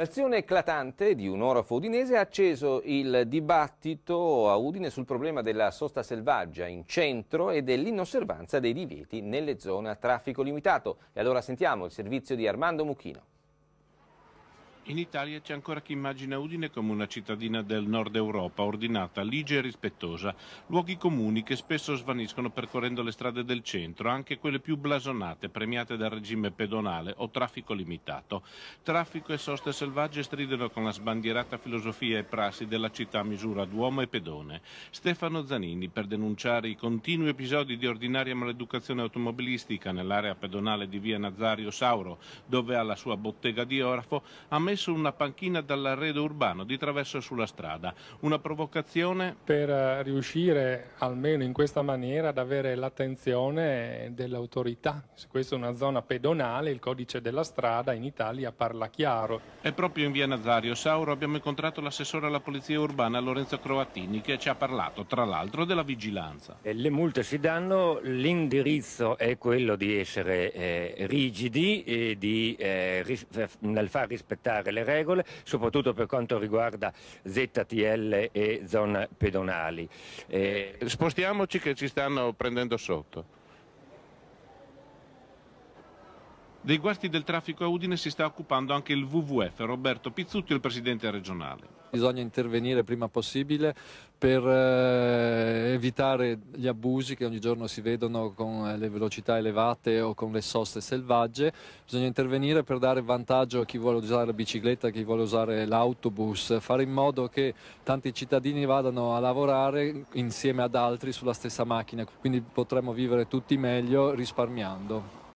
L'azione eclatante di un orafo udinese ha acceso il dibattito a Udine sul problema della sosta selvaggia in centro e dell'inosservanza dei divieti nelle zone a traffico limitato. E allora sentiamo il servizio di Armando Mucchino. In Italia c'è ancora chi immagina Udine come una cittadina del nord Europa, ordinata, ligia e rispettosa, luoghi comuni che spesso svaniscono percorrendo le strade del centro, anche quelle più blasonate, premiate dal regime pedonale o traffico limitato. Traffico e soste selvagge stridono con la sbandierata filosofia e prassi della città a misura d'uomo e pedone. Stefano Zanini, per denunciare i continui episodi di ordinaria maleducazione automobilistica nell'area pedonale di via Nazario Sauro, dove ha la sua bottega di orafo, ha messo messo una panchina dall'arredo urbano di traverso sulla strada. Una provocazione? Per eh, riuscire almeno in questa maniera ad avere l'attenzione dell'autorità. Se questa è una zona pedonale, il codice della strada in Italia parla chiaro. È proprio in via Nazario Sauro abbiamo incontrato l'assessore alla polizia urbana Lorenzo Croattini che ci ha parlato tra l'altro della vigilanza. Le multe si danno, l'indirizzo è quello di essere eh, rigidi e di, eh, ris- eh, nel far rispettare rispettare le regole, soprattutto per quanto riguarda ZTL e zone pedonali. Eh, Spostiamoci che ci stanno prendendo sotto. Dei guasti del traffico a Udine si sta occupando anche il WWF, Roberto Pizzutti, il presidente regionale. Bisogna intervenire prima possibile per eh, evitare gli abusi che ogni giorno si vedono con eh, le velocità elevate o con le soste selvagge. Bisogna intervenire per dare vantaggio a chi vuole usare la bicicletta, a chi vuole usare l'autobus, fare in modo che tanti cittadini vadano a lavorare insieme ad altri sulla stessa macchina. Quindi potremmo vivere tutti meglio risparmiando.